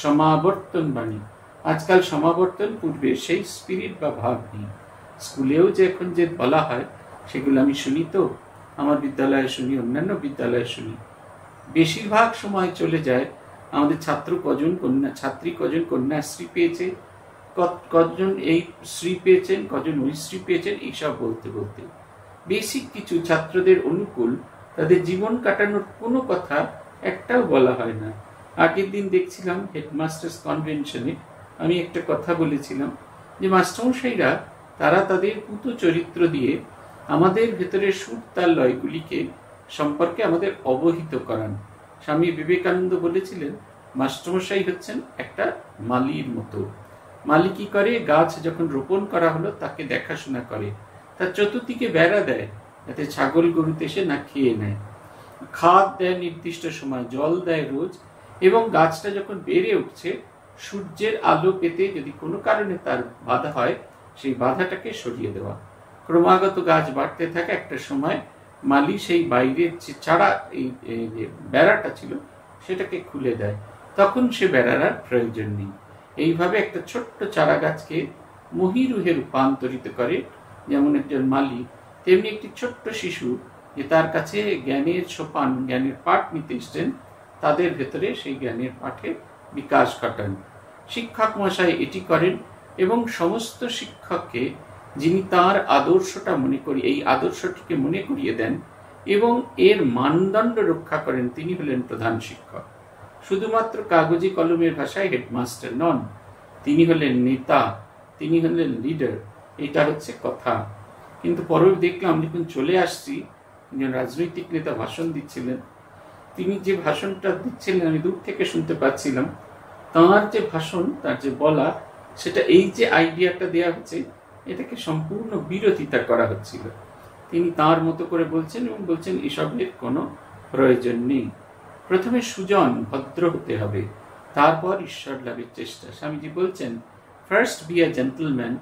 A: সমাবর্তন বাণী আজকাল সমাবর্তন পূর্বে সেই স্পিরিট বা ভাব নেই স্কুলেও যে এখন যে বলা হয় সেগুলো আমি শুনি তো আমার বিদ্যালয়ে শুনি অন্যান্য বিদ্যালয়ে শুনি বেশিরভাগ সময় চলে যায় আমাদের ছাত্র কজন কন্যা ছাত্রী কজন কন্যাশ্রী পেয়েছে কজন এই শ্রী পেয়েছেন কজন ওই শ্রী পেয়েছেন এইসব বলতে বলতে বেসিক কিছু ছাত্রদের অনুকূল তাদের জীবন কাটানোর কোনো কথা একটাও বলা হয় না আগের দিন দেখছিলাম হেডমাস্টার্স কনভেনশনে আমি একটা কথা বলেছিলাম যে মাস্টারমশাইরা তারা তাদের পুত চরিত্র দিয়ে আমাদের ভেতরের সুর তার লয়গুলিকে সম্পর্কে আমাদের অবহিত করান স্বামী বিবেকানন্দ বলেছিলেন মাস্টমশাই হচ্ছেন একটা মালির মতো মালি কি করে গাছ যখন রোপণ করা হলো তাকে দেখাশোনা করে তার চতুর্দিকে বেড়া দেয় যাতে ছাগল গরুতে এসে না খেয়ে নেয় খাদ দেয় নির্দিষ্ট সময় জল দেয় রোজ এবং গাছটা যখন বেড়ে উঠছে সূর্যের আলো পেতে যদি কোনো কারণে তার বাধা হয় সেই বাধাটাকে সরিয়ে দেওয়া ক্রমাগত গাছ বাড়তে থাকে একটা সময় মালি সেই বাইরের যে চারা এই যে বেড়াটা ছিল সেটাকে খুলে দেয় তখন সে বেড়ার আর প্রয়োজন নেই এইভাবে একটা ছোট্ট চারা গাছকে মহিরুহে রূপান্তরিত করে যেমন একজন মালি তেমনি একটি ছোট্ট শিশু যে তার কাছে জ্ঞানের সোপান জ্ঞানের পাঠ নিতে এসছেন তাদের ভেতরে সেই জ্ঞানের পাঠে বিকাশ ঘটান শিক্ষক মশাই এটি করেন এবং সমস্ত শিক্ষককে যিনি তার আদর্শটা মনে করি এই আদর্শটিকে মনে করিয়ে দেন এবং এর মানদণ্ড রক্ষা করেন তিনি হলেন প্রধান শিক্ষক শুধুমাত্র কাগজি কলমের ভাষায় হেডমাস্টার নন তিনি হলেন নেতা তিনি হলেন লিডার এটা হচ্ছে কথা কিন্তু পরে দেখলাম যখন চলে আসছি রাজনৈতিক নেতা ভাষণ দিচ্ছিলেন তিনি যে ভাষণটা দিচ্ছিলেন আমি দূর থেকে শুনতে পাচ্ছিলাম তাঁর যে ভাষণ তার যে বলা সেটা এই যে আইডিয়াটা দেয়া হচ্ছে এটাকে সম্পূর্ণ বিরোধিতা করা হচ্ছিল তিনি তার মতো করে বলছেন এবং বলছেন এসবের কোনো প্রয়োজন নেই প্রথমে সুজন ভদ্র হতে হবে তারপর ঈশ্বর লাভের চেষ্টা স্বামীজি বলছেন first be a gentleman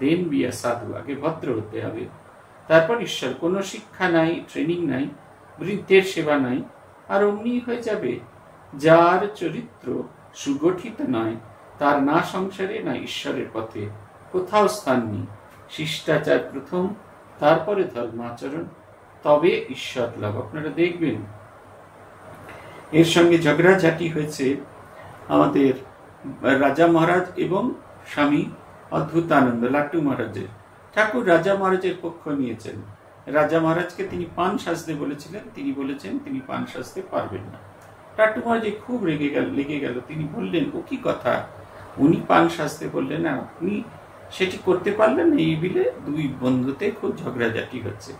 A: then be a sadhu আগে ভদ্র হতে হবে তারপর ঈশ্বর কোনো শিক্ষা নাই ট্রেনিং নাই বৃদ্ধের সেবা নাই আর অমনি হয়ে যাবে যার চরিত্র সুগঠিত নয় তার না সংসারে না ঈশ্বরের পথে কোথাও স্থান নেই শিষ্টাচার প্রথম তারপরে ধর্মাচরণ তবে ঈশ্বর লাভ আপনারা দেখবেন এর সঙ্গে ঝগড়া ঝগড়াঝাটি হয়েছে আমাদের রাজা মহারাজ এবং স্বামী অদ্ভুতানন্দ লাট্টু মহারাজের ঠাকুর রাজা মহারাজের পক্ষ নিয়েছেন রাজা মহারাজকে তিনি পান সাজতে বলেছিলেন তিনি বলেছেন তিনি পান সাজতে পারবেন না টাট্টু মহারাজ খুব রেগে গেল লেগে গেল তিনি বললেন ও কি কথা উনি পান সাজতে বললেন আর আপনি সেটি করতে পারলেন এই বিলে দুই বন্ধুতে খুব ঝগড়াঝাটি হচ্ছে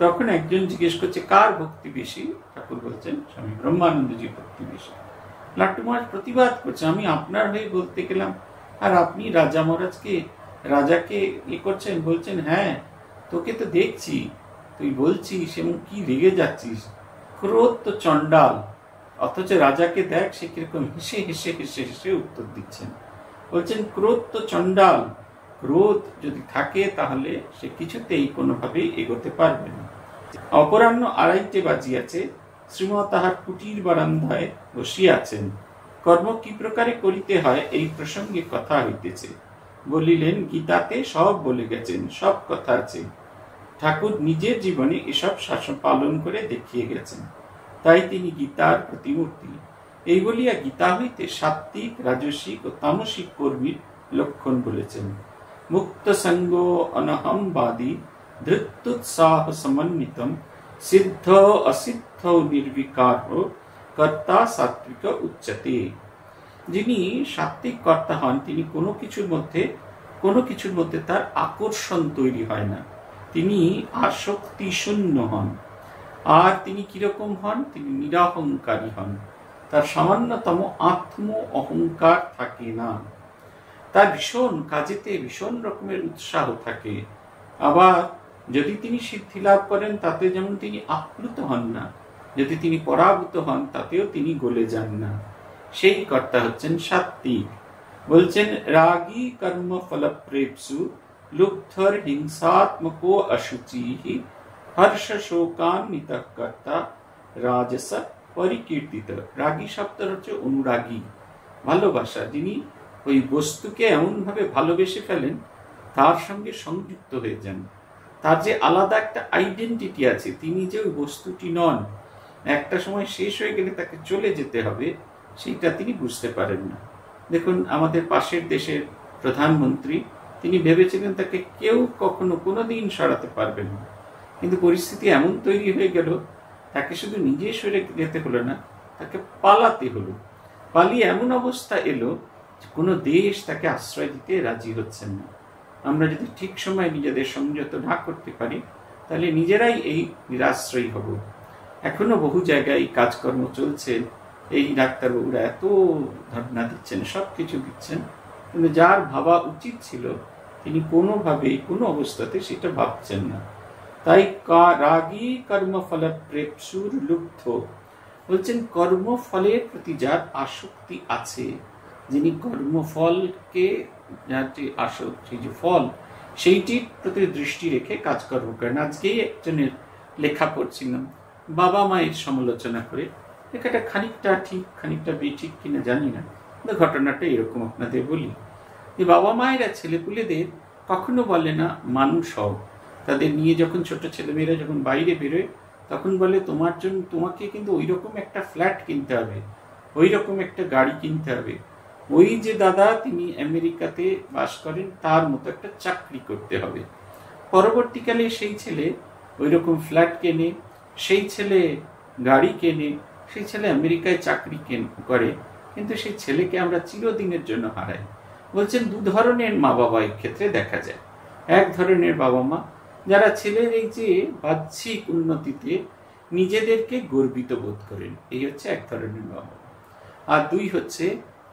A: তখন একজন জিজ্ঞেস করছে কার ভক্তি বেশি ঠাকুর বলছেন স্বামী ব্রহ্মানন্দজি ভক্তি বেশি লাট্টু মহারাজ প্রতিবাদ করছে আমি আপনার হয়ে বলতে গেলাম আর আপনি রাজা মহারাজকে রাজাকে ইয়ে করছেন বলছেন হ্যাঁ তোকে তো দেখছি তুই বলছিস এবং কি রেগে যাচ্ছিস ক্রোধ তো চণ্ডাল অথচ রাজাকে দেখ সে কিরকম হেসে হেসে হেসে হেসে উত্তর দিচ্ছেন বলছেন ক্রোধ তো চণ্ডাল ক্রোধ যদি থাকে তাহলে সে কিছুতেই কোনোভাবেই এগোতে পারবে না অপরাহ্ন আড়াইটে বাজিয়াছে শ্রীমা তাহার কুটির বারান্দায় বসিয়াছেন কর্ম কি প্রকারে করিতে হয় এই প্রসঙ্গে কথা হইতেছে বলিলেন গীতাতে সব বলে গেছেন সব কথা আছে ঠাকুর নিজের জীবনে এসব শাসন পালন করে দেখিয়ে গেছেন তাই তিনি গীতার প্রতিমূর্তি এই বলিয়া গীতা হইতে সাত্ত্বিক রাজসিক ও তামসিক কর্মীর লক্ষণ বলেছেন মুক্ত সঙ্গ অনহমবাদী ধৃত্যুৎসাহ সমন্বিতম সিদ্ধ অসিদ্ধ নির্বিকার কর্তা সাত্বিক উচ্চতে যিনি সাত্বিক কর্তা হন তিনি কোনো কিছুর মধ্যে কোনো কিছুর মধ্যে তার আকর্ষণ তৈরি হয় না তিনি আসক্তি শূন্য হন আর তিনি কিরকম হন তিনি নিরাহংকারী হন তার সামান্যতম আত্ম অহংকার থাকে না তার ভীষণ কাজেতে ভীষণ রকমের উৎসাহ থাকে আবার যদি তিনি সিদ্ধি লাভ করেন তাতে যেমন তিনি আপ্লুত হন না যদি তিনি পরাভূত হন তাতেও তিনি গলে যান না সেই কর্তা হচ্ছেন সাত্বিক বলছেন রাগী কর্ম ফলপ্রেপসু लुब्धर हिंसात्मको अशुचि ही हर्ष শোকান্বিত কর্তা রাজস পরিকীর্তিত রাগী শব্দটা হচ্ছে অনুরাগী ভালোবাসা যিনি ওই বস্তুকে এমনভাবে ভালোবেসে ফেলেন তার সঙ্গে সংযুক্ত হয়ে যান তার যে আলাদা একটা আইডেন্টিটি আছে তিনি যে ওই বস্তুটি নন একটা সময় শেষ হয়ে গেলে তাকে চলে যেতে হবে সেইটা তিনি বুঝতে পারেন না দেখুন আমাদের পাশের দেশের প্রধানমন্ত্রী তিনি ভেবেছিলেন তাকে কেউ কখনো কোনো দিন সরাতে পারবেন না কিন্তু পরিস্থিতি এমন তৈরি হয়ে গেল তাকে শুধু নিজে সরে যেতে হলো না তাকে পালাতে হলো পালিয়ে এমন অবস্থা এলো যে কোনো দেশ তাকে আশ্রয় দিতে রাজি হচ্ছেন না আমরা যদি ঠিক সময় নিজেদের সংযত না করতে পারি তাহলে নিজেরাই এই নিরাশ্রয়ী হব এখনো বহু জায়গায় কাজকর্ম চলছে এই ডাক্তারবাবুরা এত ধর্ণা দিচ্ছেন সব কিছু দিচ্ছেন কিন্তু যার ভাবা উচিত ছিল তিনি কোনোভাবেই কোনো অবস্থাতে সেটা ভাবছেন না তাই রাগি কর্মফল প্রেপসুর লুপ্ত বলছেন কর্মফলের প্রতি যার আসক্তি আছে যিনি কর্মফলকে যার আসক্তি যে ফল সেইটির প্রতি দৃষ্টি রেখে কাজকর্ম করেন আজকেই একজনের লেখা পড়ছিলাম বাবা মায়ের সমালোচনা করে লেখাটা খানিকটা ঠিক খানিকটা বেঠিক কিনা জানি না ঘটনাটা এরকম আপনাদের বলি যে বাবা মায়েরা ছেলেপুলেদের কখনো বলে না মানুষ হও তাদের নিয়ে যখন ছোট ছেলেমেয়েরা যখন বাইরে বেরোয় তখন বলে তোমার জন্য তোমাকে কিন্তু ওই রকম একটা ফ্ল্যাট কিনতে হবে ওই রকম একটা গাড়ি কিনতে হবে ওই যে দাদা তিনি আমেরিকাতে বাস করেন তার মতো একটা চাকরি করতে হবে পরবর্তীকালে সেই ছেলে ওই রকম ফ্ল্যাট কেনে সেই ছেলে গাড়ি কেনে সেই ছেলে আমেরিকায় চাকরি কেন করে কিন্তু সেই ছেলেকে আমরা চিরদিনের জন্য হারাই বলছেন দু ধরনের মা বাবা ক্ষেত্রে দেখা যায় এক ধরনের বাবা মা যারা ছেলের এই যে বাহ্যিক উন্নতিতে নিজেদেরকে গর্বিত বোধ করেন এই হচ্ছে এক ধরনের বাবা আর দুই হচ্ছে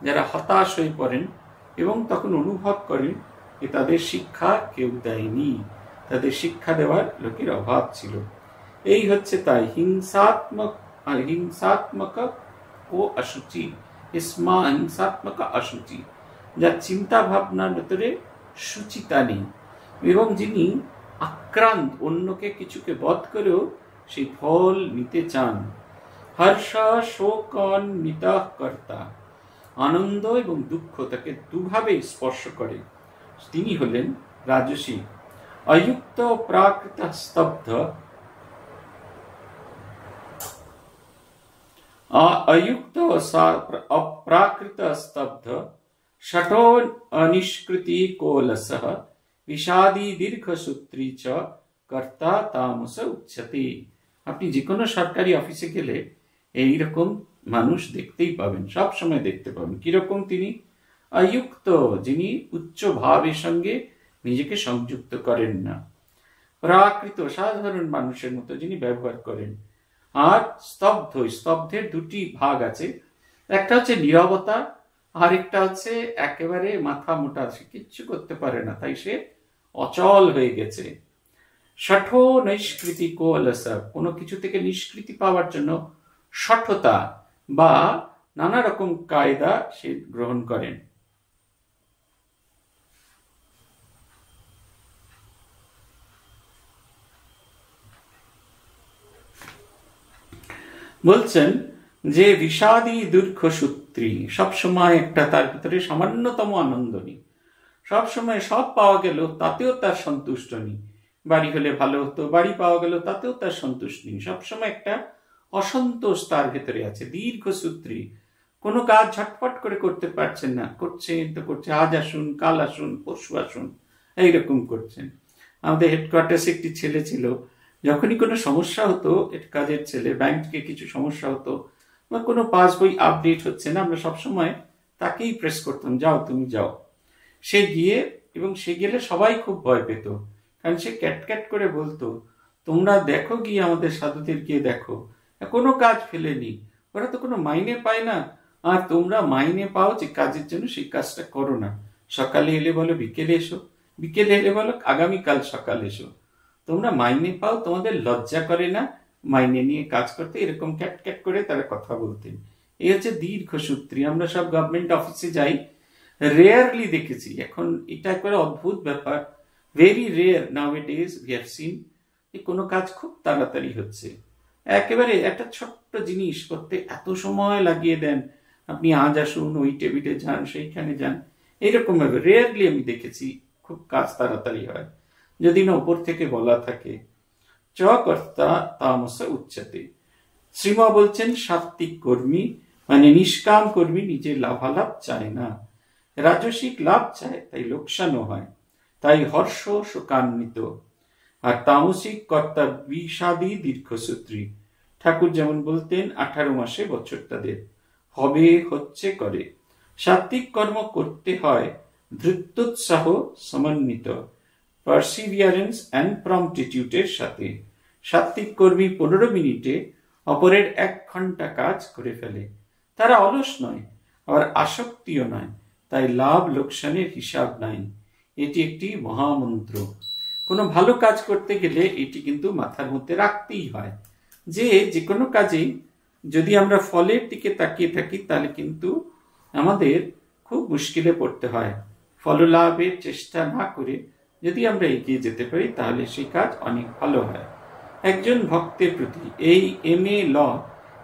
A: যারা হতাশ হয়ে পড়েন এবং তখন অনুভব করেন যে তাদের শিক্ষা কেউ দেয়নি তাদের শিক্ষা দেওয়ার লোকের অভাব ছিল এই হচ্ছে তাই হিংসাত্মক হিংসাত্মক ও অসুচি ইসমা হিংসাত্মক অশুচি যার চিন্তা ভাবনার ভেতরে সুচিতা নেই এবং যিনি আক্রান্ত অন্যকে কিছুকে বধ করেও সেই ফল নিতে চান হর্ষ শোকন নিতাহ কর্তা আনন্দ এবং দুঃখ তাকে দুভাবে স্পর্শ করে তিনি হলেন রাজসী অযুক্ত প্রাকৃত স্তব্ধ अयुक्त अप्राकृत स्तब्ध शठो अनिष्कृति कोलस বিষাদি দীর্ঘসূত্রী চ কর্তা তামস উচ্ছতে আপনি যে কোনো সরকারি অফিসে গেলে এইরকম মানুষ দেখতেই পাবেন সব সময় দেখতে পাবেন কিরকম তিনি অযুক্ত যিনি উচ্চ ভাবের সঙ্গে নিজেকে সংযুক্ত করেন না প্রাকৃত সাধারণ মানুষের মতো যিনি ব্যবহার করেন আর স্তব্ধ স্তব্ধের দুটি ভাগ আছে একটা হচ্ছে নিরবতা আর একটা হচ্ছে একেবারে মাথা মোটা সে কিচ্ছু করতে পারে না তাই সে অচল হয়ে গেছে ষঠ নৈষ্কৃতি কোয়ালসার কোনো কিছু থেকে নিষ্কৃতি পাওয়ার জন্য ষঠতা বা নানা রকম কায়দা সে গ্রহণ করেন বলছেন যে বিষাদী দুর্ঘ সূত্রী সবসময় একটা তার ভিতরে সামান্যতম আনন্দ নেই সবসময় সব পাওয়া গেল তাতেও তার সন্তুষ্ট নেই বাড়ি হলে ভালো হতো বাড়ি পাওয়া গেল তাতেও তার সন্তুষ্ট নেই সবসময় একটা অসন্তোষ তার ভেতরে আছে দীর্ঘসূত্রী কোনো কাজ ঝটপট করে করতে পারছেন না করছেন তো করছে আজ আসুন কাল আসুন পরশু আসুন এইরকম করছেন আমাদের হেডকোয়ার্টার্সে একটি ছেলে ছিল যখনই কোনো সমস্যা হতো কাজের ছেলে ব্যাংক থেকে কিছু সমস্যা হতো বা কোনো পাস বই আপডেট হচ্ছে না আমরা সবসময় তাকেই প্রেস করতাম যাও তুমি যাও সে গিয়ে এবং সে গেলে সবাই খুব ভয় পেত কারণ সে ক্যাটক্যাট করে বলতো তোমরা দেখো গিয়ে আমাদের সাধুদের গিয়ে দেখো কোনো কাজ ফেলেনি ওরা তো কোনো মাইনে পায় না আর তোমরা মাইনে পাও যে কাজের জন্য সেই কাজটা করো না সকালে এলে বলো বিকেলে এসো বিকেলে এলে বলো আগামীকাল সকালে এসো তোমরা মাইনে পাও তোমাদের লজ্জা করে না মাইনে নিয়ে কাজ করতে এরকম ক্যাট ক্যাট করে তারা কথা বলতেন এই হচ্ছে সূত্রী আমরা সব গভর্নমেন্ট অফিসে যাই রেয়ারলি দেখেছি এখন এটা একবারে অদ্ভুত ব্যাপার very rare now it is vaccine যে কোনো কাজ খুব তাড়াতাড়ি হচ্ছে একেবারে একটা ছোট্ট জিনিস করতে এত সময় লাগিয়ে দেন আপনি আজ আসুন ওই টেবিলে যান সেইখানে যান এরকম রেয়ারলি আমি দেখেছি খুব কাজ তাড়াতাড়ি হয় যদি না উপর থেকে বলা থাকে চ কর্তা তামস উচ্চতে শ্রীমা বলছেন সাত্ত্বিক কর্মী মানে নিষ্কাম কর্মী নিজের লাভালাভ চায় না রাজসিক লাভ চায় তাই লোকসানও হয় তাই হর্ষ শোকান্বিত আর তামসিক কর্তা বিষাদী দীর্ঘসূত্রী ঠাকুর যেমন বলতেন আঠারো মাসে বছর তাদের হবে হচ্ছে করে সাত্ত্বিক কর্ম করতে হয় ধৃত্যোৎসাহ সমন্বিত পার্সিভিয়ারেন্স অ্যান্ড প্রম্পটিটিউডের সাথে সাত্ত্বিক কর্মী পনেরো মিনিটে অপরের এক ঘন্টা কাজ করে ফেলে তারা অলস নয় আবার আসক্তিও নয় তাই লাভ লোকসানের হিসাব নাই এটি একটি মহামন্ত্র কোনো ভালো কাজ করতে গেলে এটি কিন্তু মাথার মধ্যে রাখতেই হয় যে যে কোনো কাজেই যদি আমরা ফলের দিকে তাকিয়ে থাকি তাহলে কিন্তু আমাদের খুব মুশকিলে পড়তে হয় ফললাভের চেষ্টা না করে যদি আমরা এগিয়ে যেতে পারি তাহলে সেই কাজ অনেক ভালো হয় একজন ভক্তের প্রতি এই এম এ ল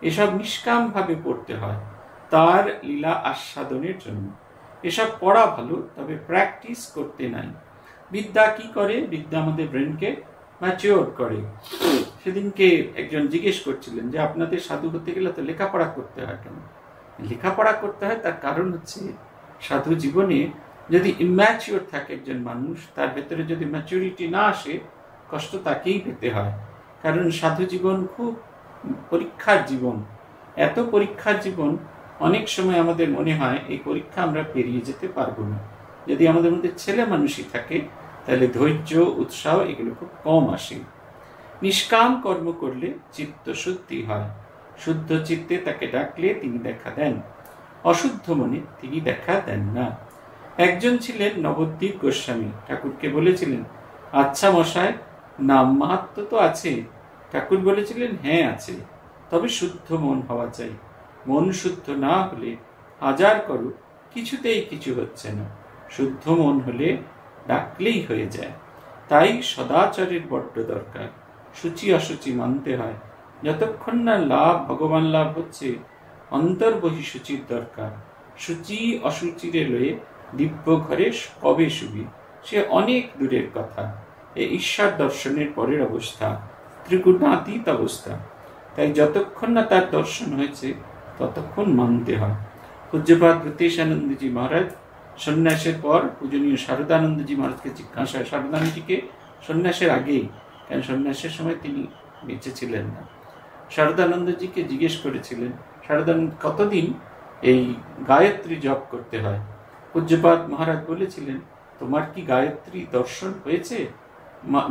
A: এসব নিষ্কামভাবে পড়তে হয় তার লীলা আস্বাদনের জন্য এসব পড়া ভালো তবে প্র্যাকটিস করতে নাই বিদ্যা কি করে বিদ্যা আমাদের ব্রেনকে ম্যাচিওর করে সেদিনকে একজন জিজ্ঞেস করছিলেন যে আপনাদের সাধু হতে গেলে তো লেখাপড়া করতে হয় কেন লেখাপড়া করতে হয় তার কারণ হচ্ছে সাধু জীবনে যদি ইম্যাচিওর থাকে একজন মানুষ তার ভেতরে যদি ম্যাচুরিটি না আসে কষ্ট তাকেই পেতে হয় কারণ সাধু জীবন খুব পরীক্ষার জীবন এত পরীক্ষার জীবন অনেক সময় আমাদের মনে হয় এই পরীক্ষা আমরা পেরিয়ে যেতে পারবো না যদি আমাদের মধ্যে ছেলে মানুষই থাকে তাহলে ধৈর্য উৎসাহ এগুলো খুব কম আসে নিষ্কাম কর্ম করলে চিত্ত শুদ্ধি হয় শুদ্ধ চিত্তে তাকে ডাকলে তিনি দেখা দেন অশুদ্ধ মনে তিনি দেখা দেন না একজন ছিলেন নবদ্বীপ গোস্বামী ঠাকুরকে বলেছিলেন আচ্ছা মশায় নাম মাহাত্ম তো আছে ঠাকুর বলেছিলেন হ্যাঁ আছে তবে শুদ্ধ মন হওয়া চাই মন শুদ্ধ না হলে হাজার করো কিছুতেই কিছু হচ্ছে না শুদ্ধ মন হলে ডাকলেই হয়ে যায় তাই সদাচারের বড্ড দরকার সূচি অসুচি মানতে হয় যতক্ষণ না লাভ ভগবান লাভ হচ্ছে অন্তর্বহী সূচির দরকার সূচি অসুচিরে লয়ে দিব্য ঘরে কবে শুবি সে অনেক দূরের কথা এ ঈশ্বর দর্শনের পরের অবস্থা ত্রিগুণাতীত অবস্থা তাই যতক্ষণ না তার দর্শন হয়েছে ততক্ষণ মানতে হয় পূজ্যপাত প্রতীশানন্দজি মহারাজ সন্ন্যাসের পর পূজনীয় শারদানন্দজি মহারাজকে জিজ্ঞাসা শারদানন্দজিকে সন্ন্যাসের আগেই কারণ সন্ন্যাসের সময় তিনি বেঁচে ছিলেন না শারদানন্দজিকে জিজ্ঞেস করেছিলেন শারদানন্দ কতদিন এই গায়ত্রী জপ করতে হয় পূজ্যপাত মহারাজ বলেছিলেন তোমার কি গায়ত্রী দর্শন হয়েছে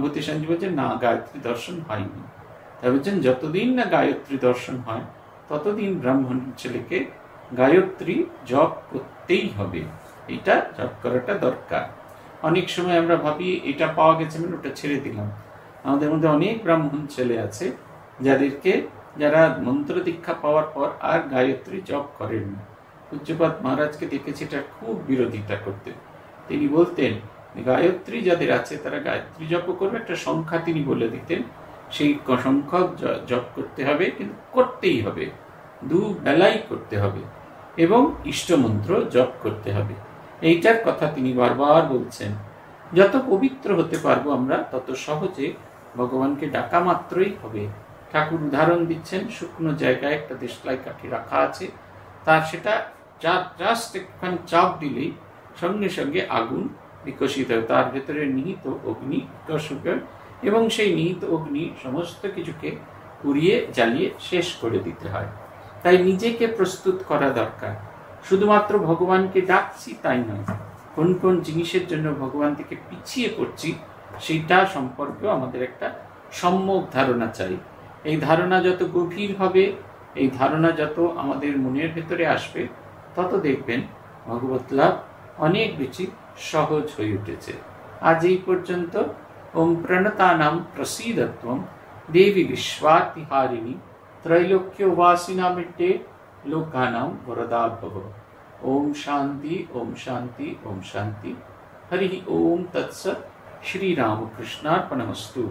A: মতিসঞ্জী বলছে বলছেন না গায়ত্রী দর্শন হয়নি তাই বলছেন যতদিন না গায়ত্রী দর্শন হয় ততদিন ব্রাহ্মণ ছেলেকে গায়ত্রী জপ করতেই হবে এটা জপ করাটা দরকার অনেক সময় আমরা ভাবি এটা পাওয়া গেছে মানে ওটা ছেড়ে দিলাম আমাদের মধ্যে অনেক ব্রাহ্মণ ছেলে আছে যাদেরকে যারা মন্ত্র দীক্ষা পাওয়ার পর আর গায়ত্রী জপ করেন না পূজ্যপাত মহারাজকে দেখেছি এটা খুব বিরোধিতা করতেন তিনি বলতেন গায়ত্রী যাদের আছে তারা গায়ত্রী জপ করবে একটা সংখ্যা তিনি বলে দিতেন সেই সংখ্যক জপ করতে হবে কিন্তু করতেই হবে দু বেলাই করতে হবে এবং ইষ্টমন্ত্র জপ করতে হবে এইটার কথা তিনি বারবার বলছেন যত পবিত্র হতে পারবো আমরা তত সহজে ভগবানকে ডাকা মাত্রই হবে ঠাকুর উদাহরণ দিচ্ছেন শুকনো জায়গায় একটা দেশলাই কাঠি রাখা আছে তার সেটা চাপ জাস্ট একখান চাপ দিলেই সঙ্গে সঙ্গে আগুন বিকশিত হয় তার ভেতরে নিহিত অগ্নি কর্ষক এবং সেই নিহিত অগ্নি সমস্ত কিছুকে পুড়িয়ে জ্বালিয়ে শেষ করে দিতে হয় তাই নিজেকে প্রস্তুত করা দরকার শুধুমাত্র ভগবানকে ডাকছি তাই নয় কোন কোন জিনিসের জন্য ভগবান থেকে পিছিয়ে পড়ছি সেটা সম্পর্কেও আমাদের একটা সম্যক ধারণা চাই এই ধারণা যত গভীর হবে এই ধারণা যত আমাদের মনের ভেতরে আসবে তত দেখবেন ভগবত লাভ অনেক বেশি সহজ হয়ে উঠেছে আজ এই পর্যন্ত ওম প্রণতানাম প্রসিদত্বম দেবী বিশ্বাতিহারিণী त्रैलोक्यवासिनामिट्टे लोकानां वरदा भव ॐ शान्ति ॐ शान्ति ॐ शान्ति हरिः ॐ तत्सत् श्रीरामकृष्णार्पणमस्तु